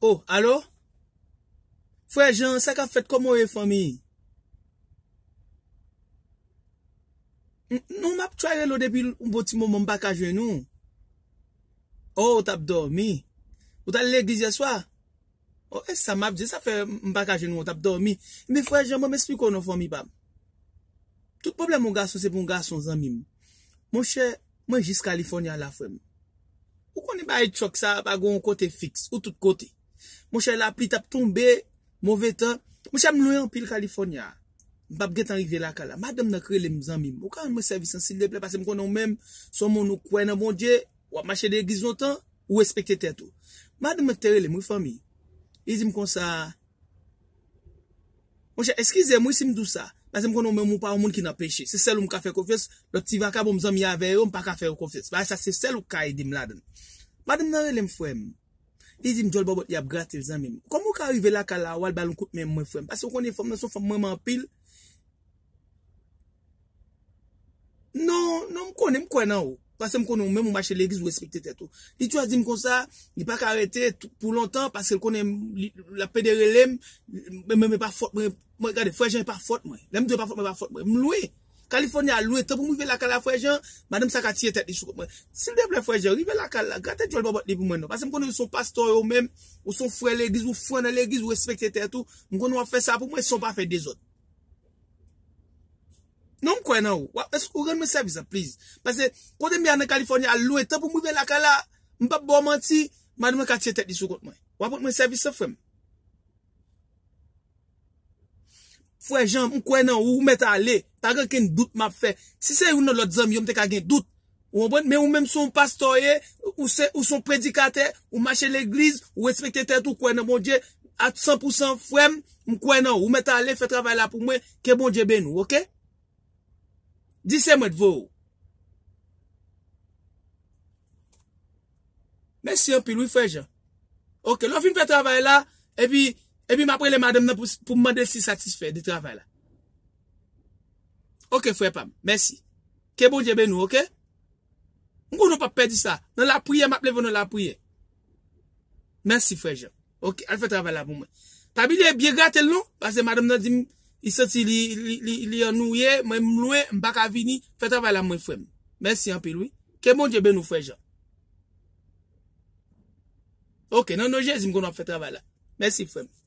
Oh, alo? Fweje, sa ka fèt komo e fò mi? Nou map twaye lò depil mbo ti moun mbakajen nou? Oh, ou tap dormi? Ou tal lè gliz ya swa? Oh, e sa map, je sa fè mbakajen nou ou tap dormi? Mi fweje, mò mespikò nou fò mi, bap. Tout problem moun gason, se moun gason zan mim. Mò che, mò jis Kaliforniya la fò mi. Ou koni ba e chok sa bagon kote fix, ou tout kote? Mwen chè la pli tap tombe, mwove tan Mwen chè m loyan pil Kaliforniya Mpap getan rive la kala Mwen chè m nan kre lèm zanmim Mwen kan mwen servisan sil de ple Pase m konon mèm son moun nou kwen nan moun dje Wap mache de giznotan ou espekte tè tou Mwen chè m terè lèm mwen fami I zim kon sa Mwen chè eskize mwen sim dousa Pase m konon mwen moun pa moun ki nan peche Se sel ou m kafe kofes Lop ti vakab ou m zanm ya veyo m pa kafe kofes Ba sa se sel ou ka e dim laden Mwen chè m nan re lèm fw Li di m jol bo bot yap gra tel zan mi mi. Kom ou ka arrive la kalawal balon kout men mwen fwem? Pase ou konen fwem nan sou fwem mwen mampil? Non, non m konen m konen an ou. Pase m konen m mwen m wache legis ou respekte tet ou. Li chwa zin kon sa, ni pa ka arete pou lontan Pase konen la pedere lem, mwen mwen mwen pa fwot mwen. Mwen gade fwajen mwen pa fwot mwen. Mwen mwen mwen pa fwot mwen. Mwen mwen mwen mwen. Kaliforniya loue, te pou mou vive la kal la fwe jan, madem sa katye tet disou kote mwen. Sil de ple fwe jan, vive la kal la, gata jol babot li pou mwen nou. Mkonen yon son pastoy ou men, ou son fwe le giz, ou fwe na le giz, ou respekti te etou, mkonen wap fe sa pou mwen, son pa fe dezot. Non mkwenan ou, bon ou ren mwen servisa, please. Pase, kote mwen yon kaliforniya loue, te pou mou vive la kal la, mpe bo manti, madem sa katye tet disou kote mwen. Wapot mwen servisa fem? Fwe jan, mkwenan ou, ou met a le Ta gen ken dout map fe. Si se yon nan lot zem, yon te kagen dout. Ou mwen bon, men ou men son pastorye, ou son predikate, ou mache l'eglise, ou espektete, ou kwen nan mwen je, at 100% frem, mwen kwen nan ou. Ou men ta ale, fe travay la pou mwen, ke bon je ben ou, ok? Di se mwen dvo ou. Mwen si yon pil, ou fe jen? Ok, lò fin fe travay la, epi, epi mwen prele madem nan pou mwen de si satisfe de travay la. Ok, fwe pame, mèsi. Ke bon jebe nou, ok? Mwen konon pa pedi sa. Nan la priye, maple vò nan la priye. Mèsi, fwe je. Bon ok, an fwe travè la mwen. Pabili e bie gà tel non, pase madam nan di, i soti li, li, li, li, li, li, li an nou ye, mwen mouye, mbak avini, fwe travè la mwen fwe mè. Mèsi an pi lou. Ke bon jebe nou, fwe je. Ok, nan nou jezi mwen konon fwe travè la. Mèsi, fwe mè.